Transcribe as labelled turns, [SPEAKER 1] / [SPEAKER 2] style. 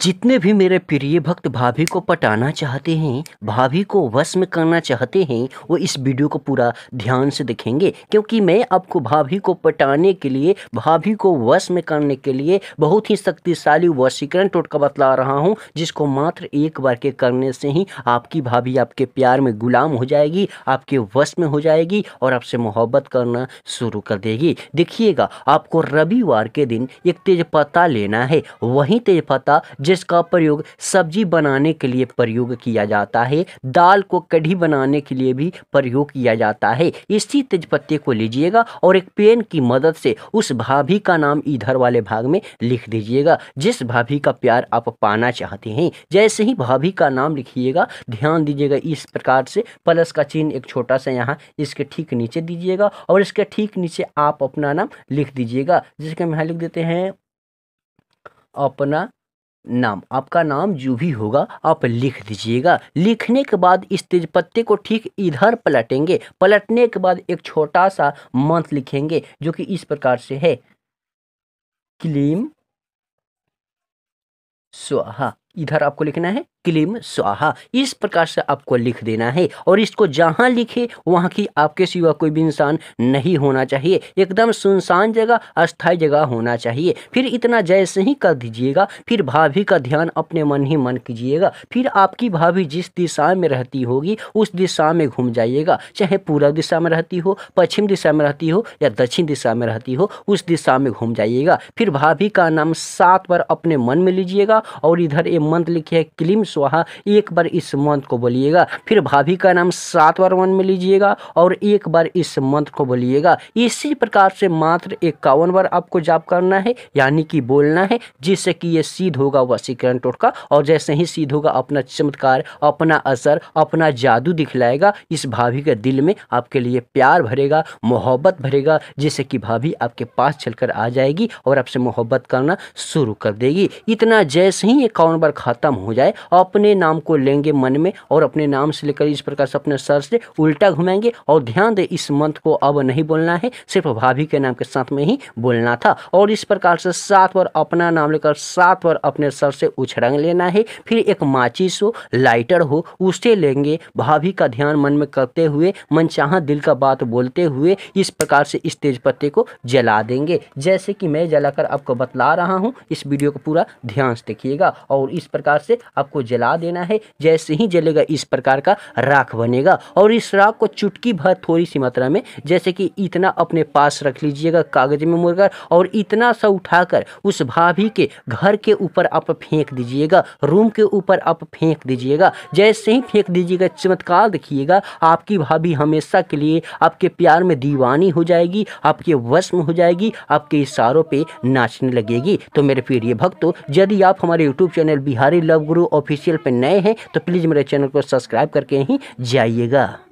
[SPEAKER 1] जितने भी मेरे प्रिय भक्त भाभी को पटाना चाहते हैं भाभी को वश में करना चाहते हैं वो इस वीडियो को पूरा ध्यान से देखेंगे क्योंकि मैं आपको भाभी को पटाने के लिए भाभी को वश में करने के लिए बहुत ही शक्तिशाली वशीकरण टोटका बतला रहा हूँ जिसको मात्र एक बार के करने से ही आपकी भाभी आपके प्यार में गुलाम हो जाएगी आपके वश में हो जाएगी और आपसे मोहब्बत करना शुरू कर देगी देखिएगा आपको रविवार के दिन एक तेज लेना है वही तेज जिसका प्रयोग सब्जी बनाने के लिए प्रयोग किया जाता है दाल को कढ़ी बनाने के लिए भी प्रयोग किया जाता है इसी तेजपत्ते को लीजिएगा और एक पेन की मदद से उस भाभी का नाम इधर वाले भाग में लिख दीजिएगा जिस भाभी का प्यार आप पाना चाहते हैं जैसे ही भाभी का नाम लिखिएगा ध्यान दीजिएगा इस प्रकार से प्लस का चिन्ह एक छोटा सा यहाँ इसके ठीक नीचे दीजिएगा और इसके ठीक नीचे आप अपना नाम लिख दीजिएगा जिसके हम यहाँ लिख देते हैं अपना नाम आपका नाम जो भी होगा आप लिख दीजिएगा लिखने के बाद इस तेज पत्ते को ठीक इधर पलटेंगे पलटने के बाद एक छोटा सा मंथ लिखेंगे जो कि इस प्रकार से है क्लीम स्वाहा इधर आपको लिखना है क्लिम स्वाहा इस प्रकार से आपको लिख देना है और इसको जहाँ लिखे वहाँ की आपके सिवा कोई भी इंसान नहीं होना चाहिए एकदम सुनसान जगह अस्थायी जगह होना चाहिए फिर इतना जैसे ही कर दीजिएगा फिर भाभी का ध्यान अपने मन ही मन कीजिएगा फिर आपकी भाभी जिस दिशा में रहती होगी उस दिशा में घूम जाइएगा चाहे पूर्व दिशा में रहती हो पश्चिम दिशा में रहती हो या दक्षिण दिशा में रहती हो उस दिशा में घूम जाइएगा फिर भाभी का नाम सात बार अपने मन में लीजिएगा और इधर ये ये मंथ लिखी है क्लीम स्वाहा एक बार इस मंथ को बोलिएगा फिर भाभी का नाम सात बार मन में लीजिएगा और एक बार इस मंत्र को बोलिएगा इसी प्रकार से मात्र इक्यावन बार आपको जाप करना है यानी कि बोलना है जिससे कि ये सीध होगा वसीकरण टोटका और जैसे ही सीध होगा अपना चमत्कार अपना असर अपना जादू दिखलाएगा इस भाभी के दिल में आपके लिए प्यार भरेगा मोहब्बत भरेगा जिससे कि भाभी आपके पास चलकर आ जाएगी और आपसे मोहब्बत करना शुरू कर देगी इतना जैसे ही इक्यावन बार प्रकार ख़त्म हो जाए अपने नाम को लेंगे मन में और अपने नाम से लेकर इस प्रकार से अपने सर से उल्टा घुमाएंगे और ध्यान दे इस मंत्र को अब नहीं बोलना है सिर्फ भाभी के नाम के साथ में ही बोलना था और इस प्रकार से सात बार अपना नाम लेकर सात बार अपने सर से उछड़ंग लेना है फिर एक माचिस हो लाइटर हो उसे लेंगे भाभी का ध्यान मन में करते हुए मन चाह दिल का बात बोलते हुए इस प्रकार से इस तेज पत्ते को जला देंगे जैसे कि मैं जलाकर आपको बतला रहा हूं इस वीडियो को पूरा ध्यान से देखिएगा और इस इस प्रकार से आपको जला देना है जैसे ही जलेगा इस प्रकार का राख बनेगा और इस राख को चुटकी भर थोड़ी सी मात्रा में जैसे कि इतना अपने पास रख लीजिएगा कागज में मुड़कर और इतना सा उठाकर उस भाभी के घर के ऊपर आप फेंक दीजिएगा रूम के ऊपर आप फेंक दीजिएगा जैसे ही फेंक दीजिएगा चमत्कार देखिएगा आपकी भाभी हमेशा के लिए आपके प्यार में दीवानी हो जाएगी आपके वश में हो जाएगी आपके इशारों पे नाचने लगेगी तो मेरे प्रिय भक्तों यदि आप हमारे यूट्यूब चैनल भी बिहारी लव गुरु ऑफिशियल पे नए हैं तो प्लीज़ मेरे चैनल को सब्सक्राइब करके ही जाइएगा